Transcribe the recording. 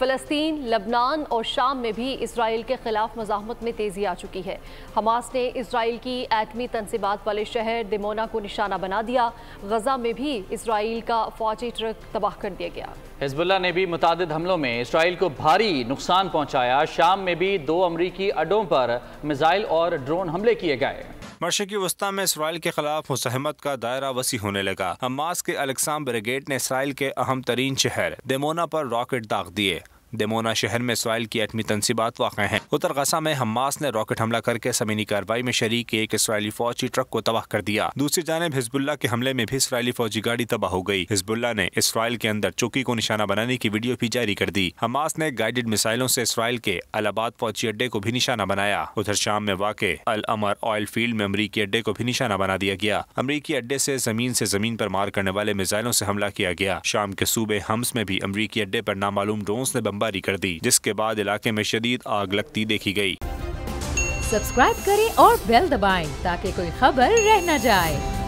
फ़लस्तीन लबनान और शाम में भी इसराइल के खिलाफ मजामत में तेज़ी आ चुकी है हमास ने इसराइल की एटमी तनसीबात वाले शहर दिमोना को निशाना बना दिया गजा में भी इसराइल का फौजी ट्रक तबाह कर दिया गया हिजबुल्ला ने भी मुतद हमलों में इसराइल को भारी नुकसान पहुँचाया शाम में भी दो अमरीकी अड्डों पर मिज़ाइल और ड्रोन हमले किए गए मशरकी वस्ती में इसराइल के खिलाफ मुसहमत का दायरा वसी होने लगा हमास के अलेक्साम ब्रिगेड ने इसराइल के अहम तरीन शहर देमोना पर रॉकेट दाग दिए डेमोना शहर में इसराइल की एटमी तनसीबात वाक़ हैं उतर गसा में हमास ने रॉकेट हमला करके समीनी कार्रवाई में शरीक एक इसराइली फौजी ट्रक को तबाह कर दिया दूसरी जानब हिजबुल्ला के हमले में भी इसराइली फौजी गाड़ी तबाह हो गई हिजबुल्ला ने इसराइल के अंदर चौकी को निशाना बनाने की वीडियो भी जारी कर दी हमास ने गाइडेड मिसाइलों से इसराइल के अलाबाद फौजी अड्डे को भी निशाना बनाया उधर शाम में वाक़ अल अमर ऑयल फील्ड में अमरीकी अड्डे को भी निशाना बना दिया गया अमरीकी अड्डे से जमीन से जमीन पर मार करने वाले मिसाइलों से हमला किया गया शाम के सूबे हम्स में भी अमरीकी अड्डे पर नामालूम ड्रोन्स ने बमबारी कर दी जिसके बाद इलाके में शदीद आग लगती देखी गयी सब्सक्राइब करें और बेल दबाएं ताकि कोई खबर रह न जाए